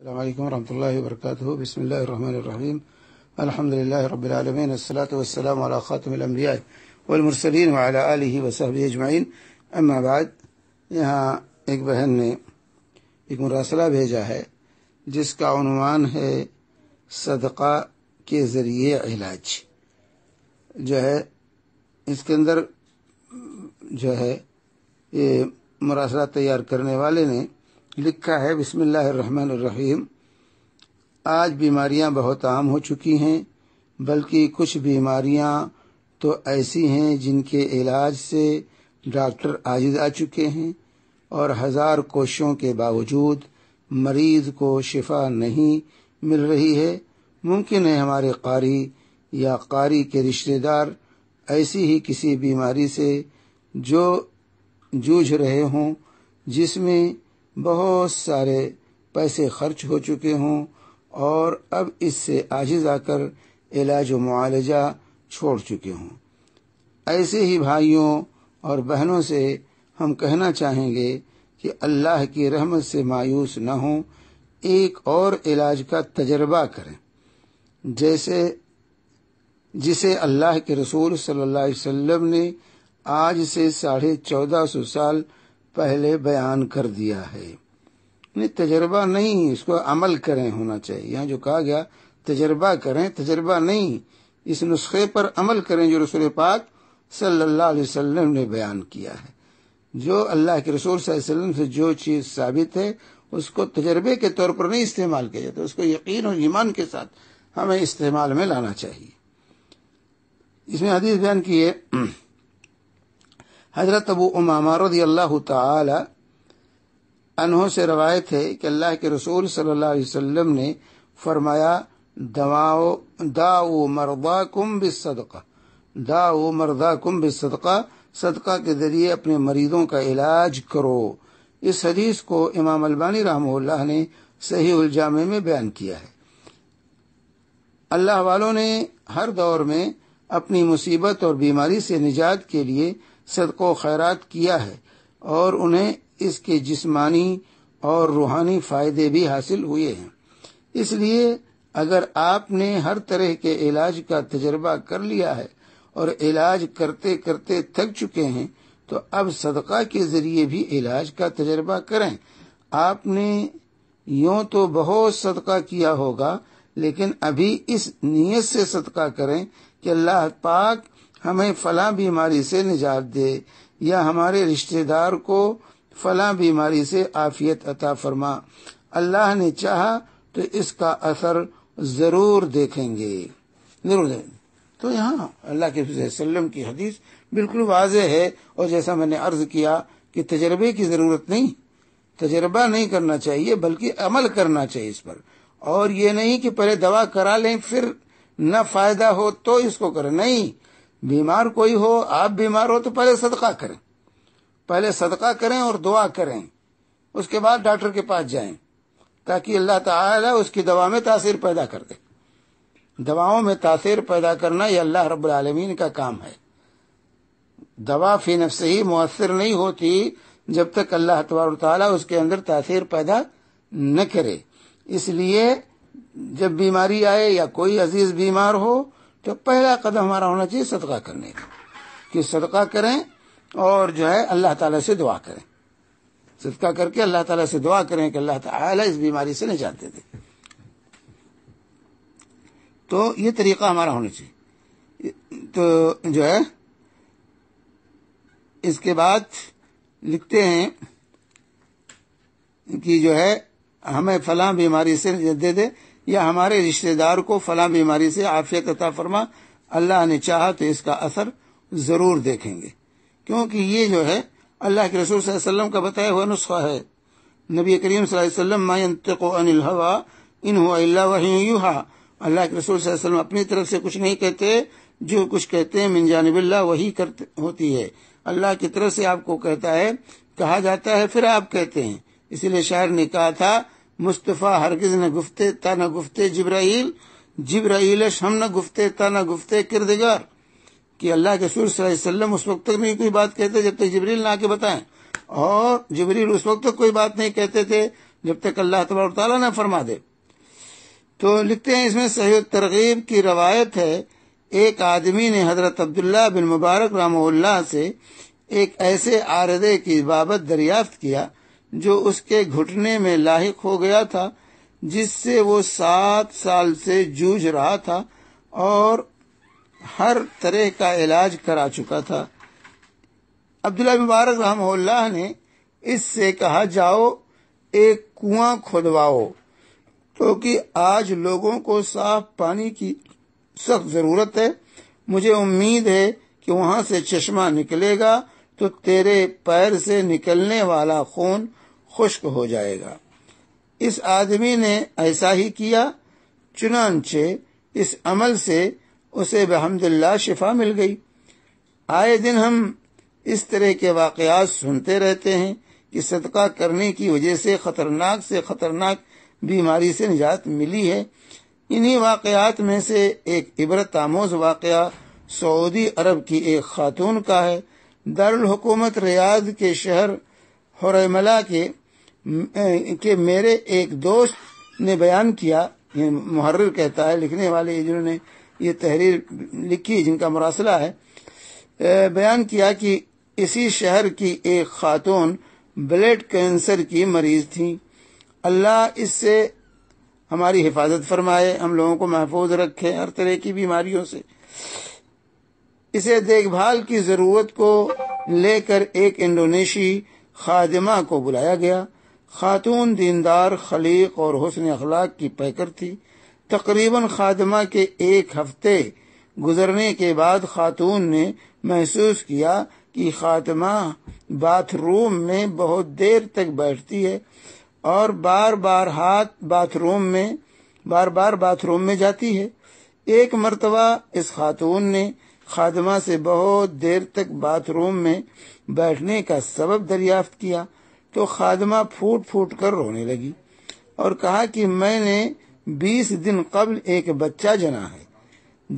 السلام عليكم ورحمة الله وبركاته بسم الله الرحمن الرحيم الحمد لله رب العالمين الصلاة والسلام على خاتم الأنبياء والمرسلين وعلى آله وصحبه अजमाइन अम्मा बाद यहाँ एक बहन ने एक मुरासला भेजा है जिसका उनवान है सदका के ज़रिए इलाज जो है इसके अंदर जो है ये मुरासला तैयार करने वाले ने लिखा है बिस्मिल्लाहमानीम आज बीमारियां बहुत आम हो चुकी हैं बल्कि कुछ बीमारियां तो ऐसी हैं जिनके इलाज से डॉक्टर आजिज आ चुके हैं और हजार कोशिशों के बावजूद मरीज को शिफा नहीं मिल रही है मुमकिन है हमारे कारी या कारी के रिश्तेदार ऐसी ही किसी बीमारी से जो जूझ रहे हों जिसमें बहुत सारे पैसे खर्च हो चुके हों और अब इससे आजिज आकर इलाज मुआलजा छोड़ चुके हों ऐसे ही भाइयों और बहनों से हम कहना चाहेंगे कि अल्लाह की रहमत से मायूस न हों एक और इलाज का तजर्बा करें जैसे जिसे अल्लाह के रसूल सल्लल्लाहु अलैहि वसल्लम ने आज से साढ़े चौदह सौ साल पहले बयान कर दिया है नहीं तजर्बा नहीं इसको अमल करें होना चाहिए यहाँ जो कहा गया तजर्बा करें तजर्बा नहीं इस नुस्खे पर अमल करें जो रसूल पाक सल्लल्लाहु अलैहि वसल्लम ने बयान किया है जो अल्लाह के रसूल वसल्लम से जो चीज़ साबित है उसको तजर्बे के तौर पर नहीं इस्तेमाल किया जाता उसको यकीन और ईमान के साथ हमें इस्तेमाल में लाना चाहिए इसमें हदीस बयान की है हज़रत अबू उमामा रदी अल्लाह तहों से रवायत है कि अल्लाह के रसूल सल्लल्लाहु अलैहि वसल्लम ने फरमाया दवाओ दाओ मरदा कुम बिसदका दाओ मरदा कुम बिसदका सदका के जरिए अपने मरीजों का इलाज करो इस हदीस को इमाम अलबानी रहमल्ला ने सही उलजामे में बयान किया है अल्लाह वालों ने हर दौर में अपनी मुसीबत और बीमारी से निजात के लिए सदको खैरत किया है और उन्हें इसके जिसमानी और रूहानी फायदे भी हासिल हुए हैं इसलिए अगर आपने हर तरह के इलाज का तजर्बा कर लिया है और इलाज करते करते थक चुके हैं तो अब सदका के जरिए भी इलाज का तजर्बा करें आपने यूं तो बहुत सदका किया होगा लेकिन अभी इस नीयत से सदका करें कि अल्लाह पाक हमें फला बीमारी से निजात दे या हमारे रिश्तेदार को फला बीमारी से आफियत अता फरमा अल्लाह ने चाहा तो इसका असर जरूर देखेंगे जरूर देखेंगे तो यहाँ अल्लाह के वसल्लम की हदीस बिल्कुल वाज है और जैसा मैंने अर्ज किया कि तजर्बे की जरूरत नहीं तजर्बा नहीं करना चाहिए बल्कि अमल करना चाहिए इस पर और ये नहीं कि पहले दवा करा लें फिर न फायदा हो तो इसको करें नहीं बीमार कोई हो आप बीमार हो तो पहले सदका करें पहले सदका करें और दुआ करें उसके बाद डॉक्टर के पास जाएं ताकि अल्लाह ताला उसकी दवा में तासीर पैदा कर दे दवाओं में तासीर पैदा करना यह अल्लाह रब्बुल आलमीन का काम है दवा फी नफ्स ही मुअसर नहीं होती जब तक अल्लाह ताला उसके अंदर तासीर पैदा न करे इसलिए जब बीमारी आए या कोई अजीज बीमार हो तो पहला कदम हमारा होना चाहिए सदका करने का कि सदका करें और जो है अल्लाह ताला से दुआ करें सदका करके अल्लाह ताला से दुआ करें कि अल्लाह ताला इस बीमारी से नहीं जाते थे तो ये तरीका हमारा होना चाहिए तो जो है इसके बाद लिखते हैं कि जो है हमें फला बीमारी से दे दे या हमारे रिश्तेदार को फला बीमारी से आफियत अता फरमा अल्लाह ने चाहा तो इसका असर ज़रूर देखेंगे क्योंकि ये जो है अल्लाह के रसूल वसल्लम का बताया हुआ नुस्खा है नबी करीम सल्लम हवा इन हुआ वही युहा अल्लाह के रसूल वसल्लम अपनी तरफ से कुछ नहीं कहते जो कुछ कहते हैं मिनजानबिल्ला वही करते होती है अल्लाह की तरफ से आपको कहता है कहा जाता है फिर आप कहते हैं इसीलिए शायर ने कहा था मुस्तफ़ा हरगिज न गुफ्ते ताना गुफ्ते जिब्राइल जिब्राइल हम न गुफ्ते न गुफ्ते किरदगार कि अल्लाह के सुर वसल्लम उस वक्त तक नहीं कोई बात कहते जब तक जबरील ना आके बताएं और जबरील उस वक्त तक कोई बात नहीं कहते थे जब तक अल्लाह तबारा ताला ना फरमा दे तो लिखते हैं इसमें सहयोग तरगीब की रवायत है एक आदमी ने हजरत अब्दुल्ला बिन मुबारक रामोल्ला से एक ऐसे आरदे की बाबत दरियाफ्त किया जो उसके घुटने में लाहिक हो गया था जिससे वो सात साल से जूझ रहा था और हर तरह का इलाज करा चुका था अब्दुल्ला मुबारक रहमल्ला ने इससे कहा जाओ एक कुआं खोदवाओ क्योंकि तो आज लोगों को साफ पानी की सख्त जरूरत है मुझे उम्मीद है कि वहां से चश्मा निकलेगा तो तेरे पैर से निकलने वाला खून खुश्क हो जाएगा इस आदमी ने ऐसा ही किया चुनानचे इस अमल से उसे बहमदुल्ला शिफा मिल गई आए दिन हम इस तरह के वाकयात सुनते रहते हैं कि सदका करने की वजह से खतरनाक से खतरनाक बीमारी से निजात मिली है इन्हीं वाकयात में से एक इबरत आमोज वाक़ सऊदी अरब की एक खातून का है दारुल हुकूमत रियाद के शहर हरमला के कि मेरे एक दोस्त ने बयान किया मुहर्र कहता है लिखने वाले जिन्होंने ये तहरीर लिखी जिनका मुरासला है बयान किया कि इसी शहर की एक खातून ब्लड कैंसर की मरीज थी अल्लाह इससे हमारी हिफाजत फरमाए हम लोगों को महफूज रखे हर तरह की बीमारियों से इसे देखभाल की ज़रूरत को लेकर एक इंडोनेशी खादिमा को बुलाया गया खातून दीनदार खलीक और हसन अखलाक की पैकर थी तकरीबन खादमा के एक हफ्ते गुजरने के बाद खातून ने महसूस किया कि खातमा बाथरूम में बहुत देर तक बैठती है और बार बार हाथ बाथरूम में बार बार बाथरूम में जाती है एक मरतबा इस खातून ने खादमा से बहुत देर तक बाथरूम में बैठने का सबब दरियाफ्त किया तो खादमा फूट फूट कर रोने लगी और कहा कि मैंने बीस दिन कबल एक बच्चा जना है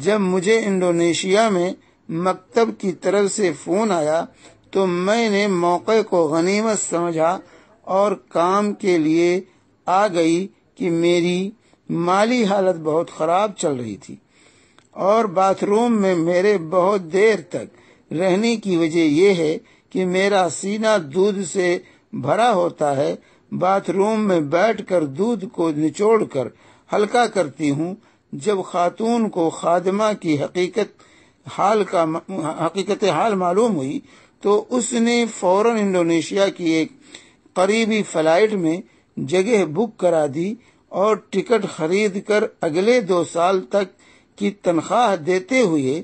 जब मुझे इंडोनेशिया में मकतब की तरफ से फोन आया तो मैंने मौके को गनीमत समझा और काम के लिए आ गई कि मेरी माली हालत बहुत खराब चल रही थी और बाथरूम में मेरे बहुत देर तक रहने की वजह यह है कि मेरा सीना दूध से भरा होता है बाथरूम में बैठकर दूध को निचोड़कर हल्का करती हूँ जब खातून को खादमा की हकीकत हाल का हकीकत हाल मालूम हुई तो उसने फौरन इंडोनेशिया की एक करीबी फ्लाइट में जगह बुक करा दी और टिकट खरीद कर अगले दो साल तक की तनख्वाह देते हुए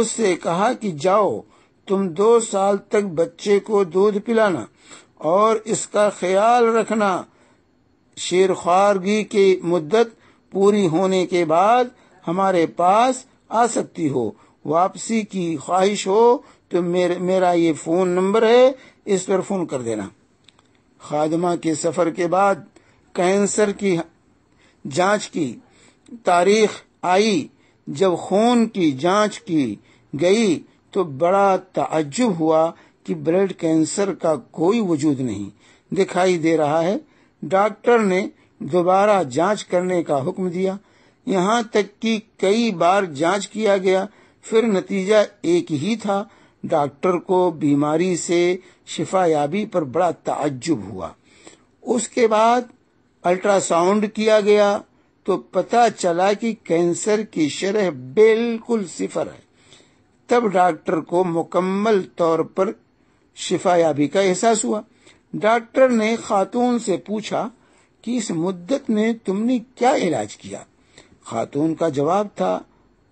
उससे कहा कि जाओ तुम दो साल तक बच्चे को दूध पिलाना और इसका ख्याल रखना शेर खारगी की मुद्दत पूरी होने के बाद हमारे पास आ सकती हो वापसी की ख्वाहिश हो तो मेर, मेरा ये फ़ोन नंबर है इस पर फ़ोन कर देना खादमा के सफ़र के बाद कैंसर की जांच की तारीख आई जब खून की जांच की गई तो बड़ा तजुब हुआ कि ब्रेड कैंसर का कोई वजूद नहीं दिखाई दे रहा है डॉक्टर ने दोबारा जांच करने का हुक्म दिया यहाँ तक कि कई बार जांच किया गया फिर नतीजा एक ही था डॉक्टर को बीमारी से शिफायाबी पर बड़ा ताज्जुब हुआ उसके बाद अल्ट्रासाउंड किया गया तो पता चला कि कैंसर की शरह बिल्कुल सिफर है तब डॉक्टर को मुकम्मल तौर पर शिफा याबी का एहसास हुआ डॉक्टर ने खातून से पूछा कि इस मुद्दत में तुमने क्या इलाज किया खातून का जवाब था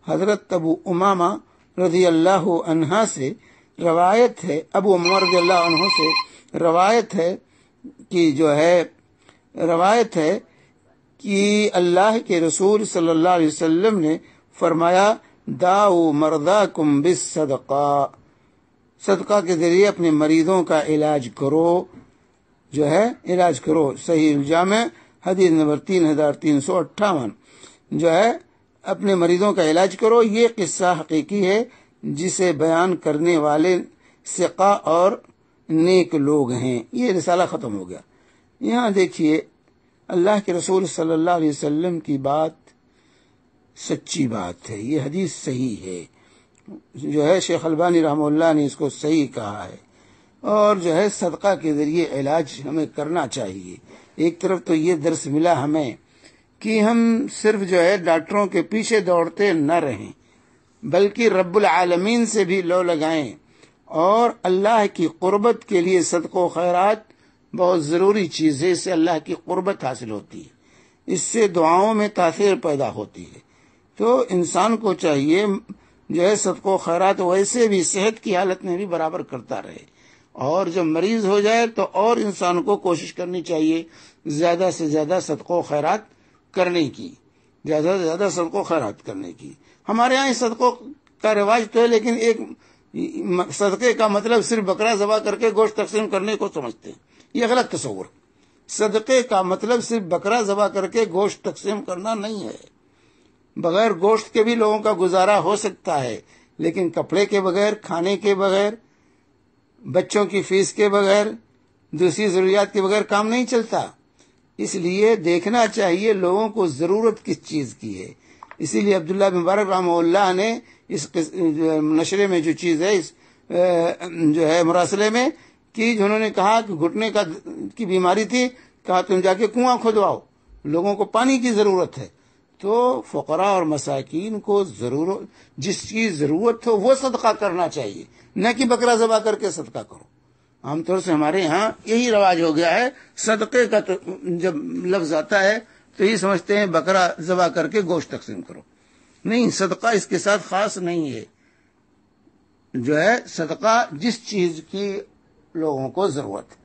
हजरत अबू उमामा रजी अल्लाह अनहा से रवायत है अबू उमा रजी अल्लाह से रवायत है कि जो है रवायत है कि अल्लाह के रसूल सल्लल्लाहु अलैहि वसल्लम ने फरमाया दाऊ मरदा कुम सदका सदका के जरिए अपने मरीजों का इलाज करो जो है इलाज करो सही इल्जाम है हदीस नंबर तीन हजार तीन सौ अट्ठावन जो है अपने मरीजों का इलाज करो ये किस्सा हकीकी है जिसे बयान करने वाले सिका और नेक लोग हैं ये रिसाला ख़त्म हो गया यहाँ देखिए अल्लाह के रसूल सल्लल्लाहु अलैहि वसल्लम की बात सच्ची बात है ये हदीस सही है जो है शेख अलबानी रहमल्ला ने इसको सही कहा है और जो है सदका के ज़रिए इलाज हमें करना चाहिए एक तरफ तो ये दर्स मिला हमें कि हम सिर्फ जो है डॉक्टरों के पीछे दौड़ते न रहें बल्कि रब्बुल आलमीन से भी लो लगाएं और अल्लाह की कुर्बत के लिए सदको खैरत बहुत ज़रूरी चीज़ है इससे अल्लाह की कुर्बत हासिल होती है इससे दुआओं में तासीर पैदा होती है तो इंसान को चाहिए जो है सबको खैरात वैसे भी सेहत की हालत में भी बराबर करता रहे और जब मरीज हो जाए तो और इंसान को कोशिश करनी चाहिए ज्यादा से ज्यादा सदको खैरात करने की ज्यादा से ज्यादा सदको खैरात करने की हमारे यहाँ सदकों का रिवाज तो है लेकिन एक सदके का मतलब सिर्फ बकरा जबा करके गोश्त तकसीम करने को समझते हैं ये गलत तस्वर सदके का मतलब सिर्फ बकरा जबा करके गोश्त तकसीम करना नहीं है बगैर गोश्त के भी लोगों का गुजारा हो सकता है लेकिन कपड़े के बगैर खाने के बगैर बच्चों की फीस के बगैर दूसरी ज़रूरियात के बगैर काम नहीं चलता इसलिए देखना चाहिए लोगों को ज़रूरत किस चीज़ की है इसीलिए अब्दुल्ला मुबारक राम ने इस नशरे में जो चीज़ है इस जो है मुरासले में कि जिन्होंने कहा कि घुटने का की बीमारी थी कहा तुम जाके कुआं खुदवाओ लोगों को पानी की ज़रूरत है तो फ़करा और मसाकिन को ज़रूर जिसकी ज़रूरत हो वो सदका करना चाहिए न कि बकरा जबा करके सदका करो आमतौर से हमारे यहाँ यही रवाज हो गया है सदक़े का तो जब लफ्ज आता है तो ये समझते हैं बकरा जबा करके गोश्त तकसीम करो नहीं सदका इसके साथ खास नहीं है जो है सदका जिस चीज की लोगों को जरूरत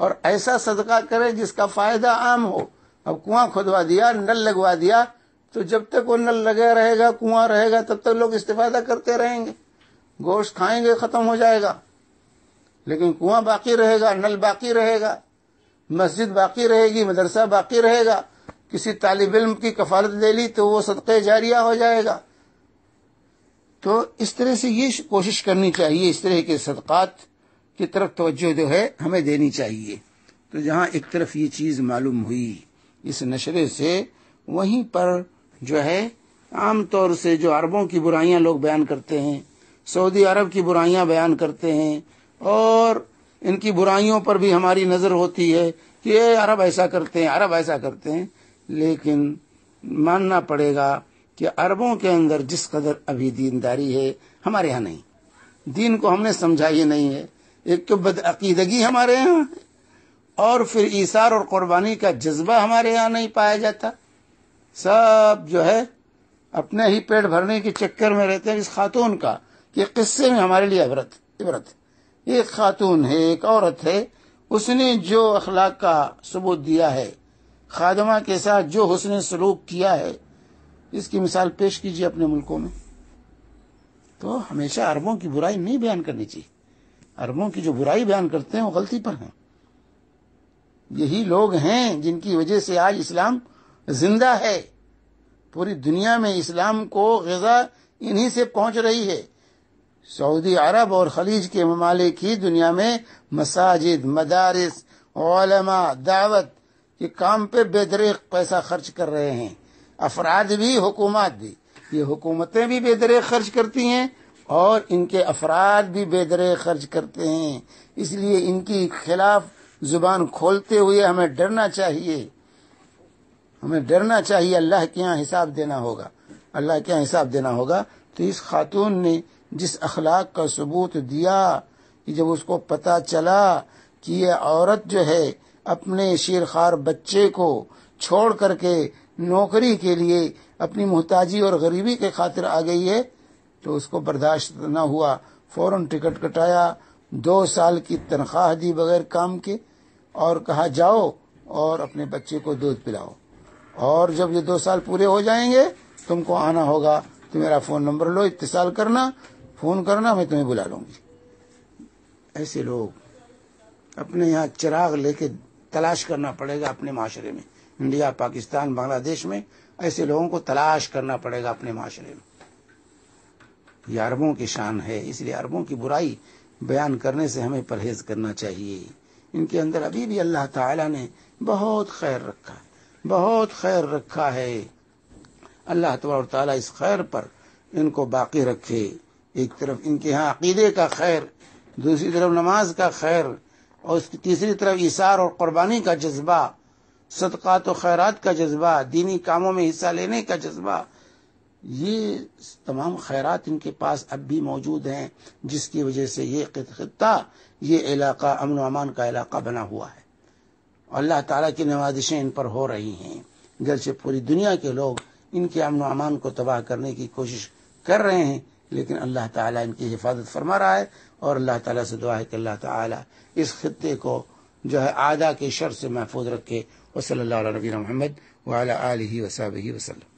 और ऐसा सदका करें जिसका फायदा आम हो अब कुआं खुदवा दिया नल लगवा दिया तो जब तक वो नल लगा रहेगा कुआं रहेगा तब तक लोग इस्तेफादा करते रहेंगे गोश्त खाएंगे खत्म हो जाएगा लेकिन कुआं बाकी रहेगा नल बाकी रहेगा मस्जिद बाकी रहेगी मदरसा बाकी रहेगा किसी तालब इम की कफालत ले ली तो वो सदक़ जारिया हो जाएगा तो इस तरह से ये कोशिश करनी चाहिए इस तरह के सदक़ात की तरफ तोज्जो जो है हमें देनी चाहिए तो जहाँ एक तरफ ये चीज़ मालूम हुई इस नशरे से वहीं पर जो है आमतौर से जो अरबों की बुराइयां लोग बयान करते हैं सऊदी अरब की बुराइयां बयान करते हैं और इनकी बुराइयों पर भी हमारी नज़र होती है कि ये अरब ऐसा करते हैं अरब ऐसा करते हैं लेकिन मानना पड़ेगा कि अरबों के अंदर जिस कदर अभी दीनदारी है हमारे यहाँ नहीं दीन को हमने समझा ही नहीं है एक तो बदअकीदगी हमारे यहाँ और फिर ईसार और कुर्बानी का जज्बा हमारे यहाँ नहीं पाया जाता सब जो है अपने ही पेट भरने के चक्कर में रहते हैं इस खातून का कि किस्से में हमारे लिए इबरत इबरत एक खातून है एक औरत है उसने जो अखलाक का सबूत दिया है खादमा के साथ जो हुसन सलूक किया है इसकी मिसाल पेश कीजिए अपने मुल्कों में तो हमेशा अरबों की बुराई नहीं बयान करनी चाहिए अरबों की जो बुराई बयान करते हैं वो गलती पर हैं यही लोग हैं जिनकी वजह से आज इस्लाम जिंदा है पूरी दुनिया में इस्लाम को गजा इन्हीं से पहुंच रही है सऊदी अरब और खलीज के ममालिक ही दुनिया में मसाजिद मदारस ओलमा दावत के काम पे बेदरेक पैसा खर्च कर रहे हैं अफराद भी हुकूमत भी ये हुकूमतें भी बेदरेक खर्च करती हैं और इनके अफराद भी बेदरे खर्च करते हैं इसलिए इनकी खिलाफ जुबान खोलते हुए हमें डरना चाहिए हमें डरना चाहिए अल्लाह के यहाँ हिसाब देना होगा अल्लाह के यहाँ हिसाब देना होगा तो इस खातून ने जिस अखलाक का सबूत दिया कि जब उसको पता चला कि ये औरत जो है अपने शेरखार बच्चे को छोड़ करके नौकरी के लिए अपनी मोहताजी और गरीबी के खातिर आ गई है तो उसको बर्दाश्त न हुआ फौरन टिकट कटाया दो साल की तनख्वाह दी बगैर काम के और कहा जाओ और अपने बच्चे को दूध पिलाओ और जब ये दो साल पूरे हो जाएंगे तुमको आना होगा तो मेरा फोन नंबर लो इत्तिसाल करना फोन करना मैं तुम्हें बुला लूंगी ऐसे लोग अपने यहाँ चिराग लेके तलाश करना पड़ेगा अपने माशरे में इंडिया पाकिस्तान बांग्लादेश में ऐसे लोगों को तलाश करना पड़ेगा अपने माशरे में ये अरबों की शान है इसलिए अरबों की बुराई बयान करने से हमें परहेज करना चाहिए इनके अंदर अभी भी अल्लाह ताला ने बहुत खैर रखा है बहुत खैर रखा है अल्लाह तबार इस खैर पर इनको बाकी रखे एक तरफ इनके यहाँ अकीदे का खैर दूसरी तरफ नमाज का खैर और उसकी तीसरी तरफ इशार और कुर्बानी का जज्बा सदक़ात और खैरात का जज्बा दीनी कामों में हिस्सा लेने का जज्बा ये तमाम खैरात इनके पास अब भी मौजूद हैं जिसकी वजह से ये खत्ता ये इलाका अमन अमान का इलाका बना हुआ है अल्लाह ताला की नवाजिशें इन पर हो रही हैं जल से पूरी दुनिया के लोग इनके अमन अमान को तबाह करने की कोशिश कर रहे हैं लेकिन अल्लाह ताला इनकी हिफाजत फरमा रहा है और अल्लाह ताला से दुआ है कि अल्लाह ताला इस खत्े को जो है आदा के शर से महफूज रखे वसल नबी महमद वाला वसाब वसलम